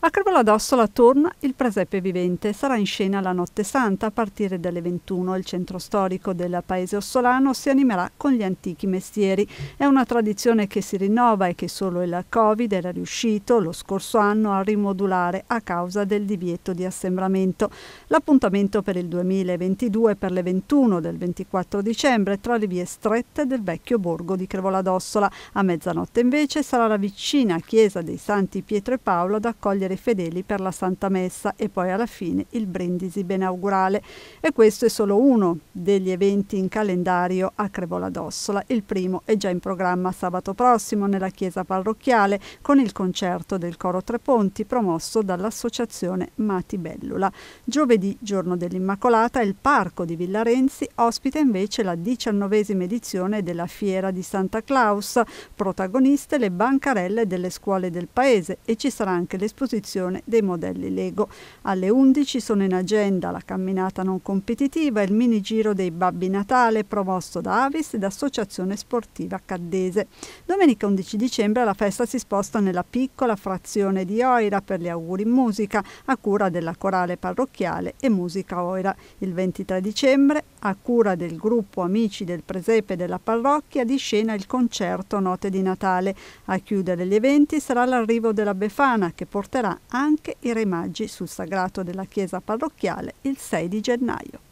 A Carvalho torna il Presepe Vivente. Sarà in scena la Notte Santa a partire dalle 21. Il centro storico del paese ossolano si animerà con gli antichi mestieri. È una tradizione che si rinnova e che solo il Covid era riuscito lo scorso anno a rimodulare a causa del divieto di assembramento. L'appuntamento per il 2022 e per le 21 del 24 dicembre tra le vie strette del vecchio borgo di Crevola A mezzanotte invece sarà la vicina chiesa dei Santi Pietro e Paolo ad accogliere raccogliere i fedeli per la Santa Messa e poi alla fine il brindisi benaugurale. E questo è solo uno degli eventi in calendario a Crevola d'Ossola. Il primo è già in programma sabato prossimo nella chiesa parrocchiale con il concerto del coro Tre Ponti promosso dall'associazione Mati Bellula. Giovedì, giorno dell'Immacolata, il parco di Villa Renzi ospita invece la diciannovesima edizione della Fiera di Santa Claus, protagoniste le bancarelle delle scuole del paese e ci sarà anche l'esposizione ripartizione dei modelli Lego. Alle 11 sono in agenda la camminata non competitiva e il mini giro dei Babbi Natale promosso da Avis ed Associazione Sportiva Caddese. Domenica 11 dicembre la festa si sposta nella piccola frazione di Oira per gli auguri in musica a cura della corale parrocchiale e musica Oira. Il 23 dicembre a cura del gruppo Amici del Presepe della parrocchia di scena il concerto Note di Natale. A chiudere gli eventi sarà l'arrivo della Befana che porterà anche i remaggi sul sagrato della chiesa parrocchiale il 6 di gennaio.